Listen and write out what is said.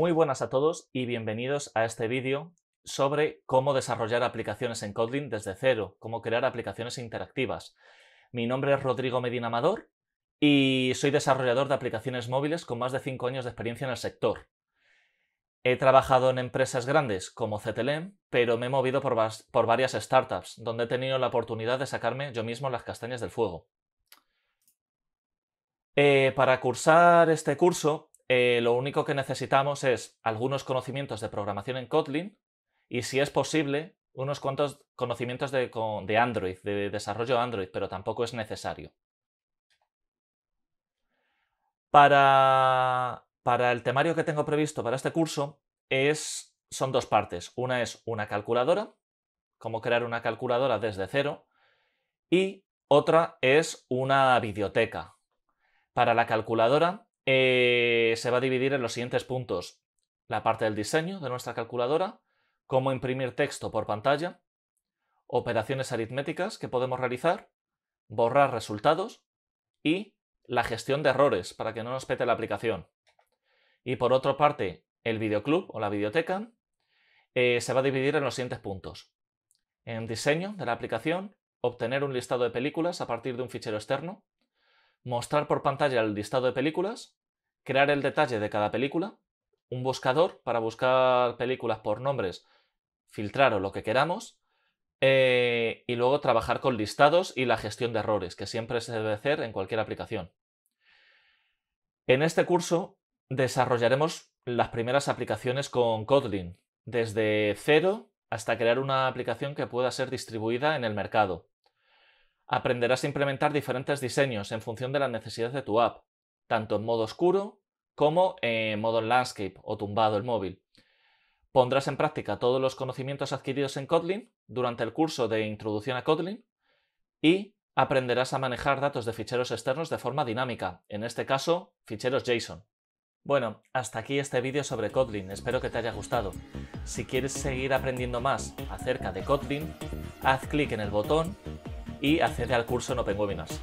Muy buenas a todos y bienvenidos a este vídeo sobre cómo desarrollar aplicaciones en Kotlin desde cero, cómo crear aplicaciones interactivas. Mi nombre es Rodrigo Medina Amador y soy desarrollador de aplicaciones móviles con más de 5 años de experiencia en el sector. He trabajado en empresas grandes como CTLM, pero me he movido por, por varias startups, donde he tenido la oportunidad de sacarme yo mismo las castañas del fuego. Eh, para cursar este curso eh, lo único que necesitamos es algunos conocimientos de programación en Kotlin y si es posible, unos cuantos conocimientos de, Android, de desarrollo Android, pero tampoco es necesario. Para, para el temario que tengo previsto para este curso es, son dos partes. Una es una calculadora, cómo crear una calculadora desde cero, y otra es una biblioteca. Para la calculadora eh, se va a dividir en los siguientes puntos. La parte del diseño de nuestra calculadora, cómo imprimir texto por pantalla, operaciones aritméticas que podemos realizar, borrar resultados y la gestión de errores para que no nos pete la aplicación. Y por otra parte, el videoclub o la biblioteca eh, se va a dividir en los siguientes puntos. En diseño de la aplicación, obtener un listado de películas a partir de un fichero externo, mostrar por pantalla el listado de películas, crear el detalle de cada película, un buscador para buscar películas por nombres, filtrar o lo que queramos, eh, y luego trabajar con listados y la gestión de errores, que siempre se debe hacer en cualquier aplicación. En este curso desarrollaremos las primeras aplicaciones con Kotlin, desde cero hasta crear una aplicación que pueda ser distribuida en el mercado. Aprenderás a implementar diferentes diseños en función de la necesidad de tu app, tanto en modo oscuro como en modo landscape o tumbado el móvil. Pondrás en práctica todos los conocimientos adquiridos en Kotlin durante el curso de Introducción a Kotlin y aprenderás a manejar datos de ficheros externos de forma dinámica, en este caso, ficheros JSON. Bueno, hasta aquí este vídeo sobre Kotlin, espero que te haya gustado. Si quieres seguir aprendiendo más acerca de Kotlin, haz clic en el botón y accede al curso en Open Webinars.